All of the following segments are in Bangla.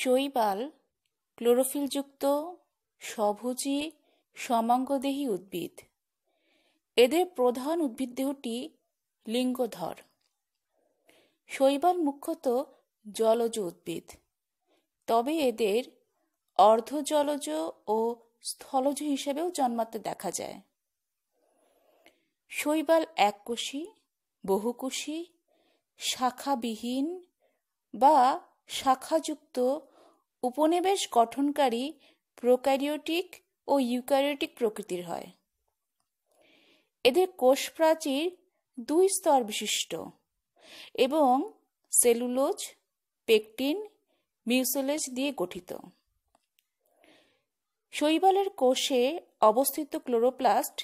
শৈবাল ক্লোরোফিলযুক্ত স্বভোজী সমাঙ্গদেহী উদ্ভিদ এদের প্রধান উদ্ভিদদেহটি লিঙ্গধর শৈবাল মুখ্যত জলজ উদ্ভিদ তবে এদের অর্ধজলজ ও স্থলজ হিসেবেও জন্মাতে দেখা যায় শৈবাল এককোষী বহুকোষী শাখাবিহীন বা শাখাযুক্ত উপনিবেশ গঠনকারী প্রোক্যারিওটিক ও ইউক্যারিওটিক প্রকৃতির হয় এদের কোষ প্রাচীর দুই স্তর বিশিষ্ট এবং সেলুলোজ পেকটিন মিউসোলেজ দিয়ে গঠিত শৈবালের কোষে অবস্থিত ক্লোরোপ্লাস্ট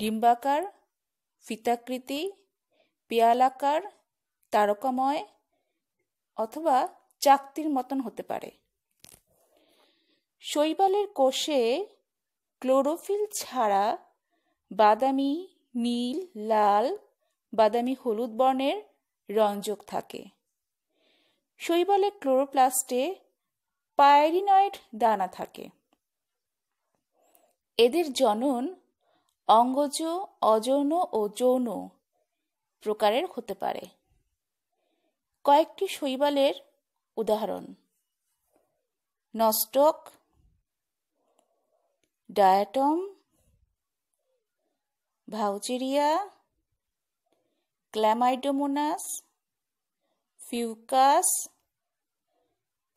ডিম্বাকার ফিতাকৃতি পেয়ালাকার তারকাময় অথবা চাকতির মতন হতে পারে শৈবালের কোষে ক্লোরোফিল ছাড়া বাদামি নীল লাল বাদামি হলুদ বর্ণের রঞ্জক থাকে শৈবালের ক্লোরোপ্লাস্টে পায়রিনয়েড দানা থাকে এদের জনন অঙ্গজ অযৌন ও যৌন প্রকারের হতে পারে কয়েকটি শৈবালের উদাহরণ Nostoc diatom Vaucheria Chlamydomonas Fucus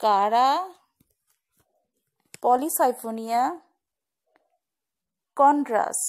Chara Polysiphonia কন্ড্রাস